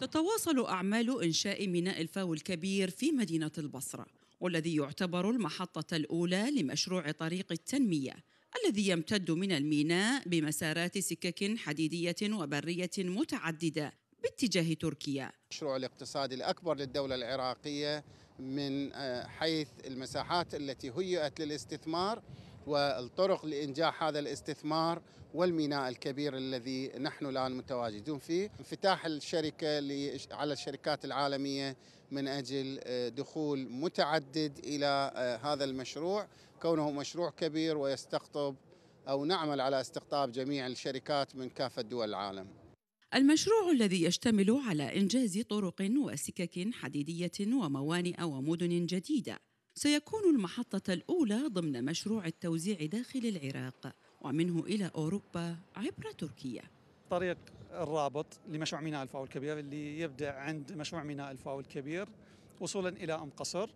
تتواصل أعمال إنشاء ميناء الفاو الكبير في مدينة البصرة والذي يعتبر المحطة الأولى لمشروع طريق التنمية الذي يمتد من الميناء بمسارات سكك حديدية وبرية متعددة باتجاه تركيا المشروع الاقتصادي الأكبر للدولة العراقية من آه، حيث المساحات التي هيئت للاستثمار والطرق لإنجاح هذا الاستثمار والميناء الكبير الذي نحن الآن متواجدون فيه انفتاح الشركة على الشركات العالمية من أجل آه، دخول متعدد إلى آه، هذا المشروع كونه مشروع كبير ويستقطب أو نعمل على استقطاب جميع الشركات من كافة دول العالم المشروع الذي يشتمل على إنجاز طرق وسكك حديدية وموانئ ومدن جديدة سيكون المحطة الأولى ضمن مشروع التوزيع داخل العراق ومنه إلى أوروبا عبر تركيا طريق الرابط لمشروع ميناء الفاو الكبير اللي يبدأ عند مشروع ميناء الفاو الكبير وصولا إلى أم قصر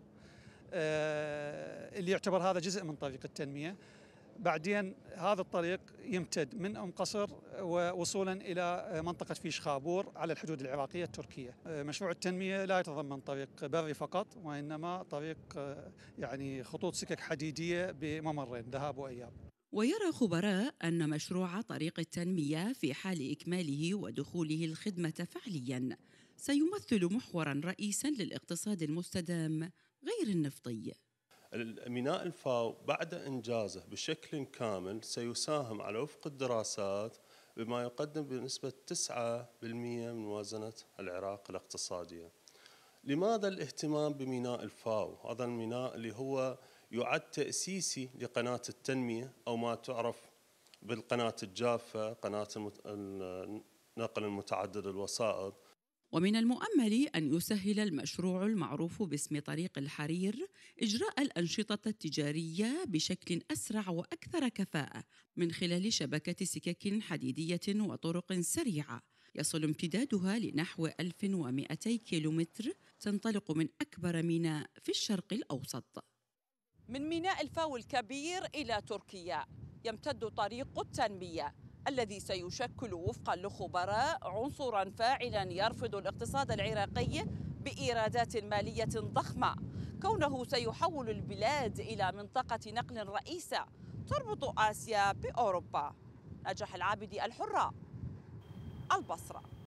آه، اللي يعتبر هذا جزء من طريق التنمية بعدين هذا الطريق يمتد من ام قصر ووصولا الى منطقه فيش خابور على الحدود العراقيه التركيه. مشروع التنميه لا يتضمن طريق بري فقط وانما طريق يعني خطوط سكك حديديه بممرين ذهاب واياب. ويرى خبراء ان مشروع طريق التنميه في حال اكماله ودخوله الخدمه فعليا سيمثل محورا رئيسا للاقتصاد المستدام غير النفطي. ميناء الفاو بعد إنجازه بشكل كامل سيساهم على وفق الدراسات بما يقدم بنسبة 9% من موازنة العراق الاقتصادية لماذا الاهتمام بميناء الفاو هذا الميناء اللي هو يعد تأسيسي لقناة التنمية أو ما تعرف بالقناة الجافة قناة النقل المتعدد الوسائط ومن المؤمل أن يسهل المشروع المعروف باسم طريق الحرير إجراء الأنشطة التجارية بشكل أسرع وأكثر كفاءة من خلال شبكة سكك حديدية وطرق سريعة يصل امتدادها لنحو 1200 كيلومتر تنطلق من أكبر ميناء في الشرق الأوسط من ميناء الفاو الكبير إلى تركيا يمتد طريق التنمية الذي سيشكل وفقا لخبراء عنصرا فاعلا يرفض الاقتصاد العراقي بإيرادات مالية ضخمة كونه سيحول البلاد إلى منطقة نقل رئيسة تربط آسيا بأوروبا نجح العابد الحرة البصره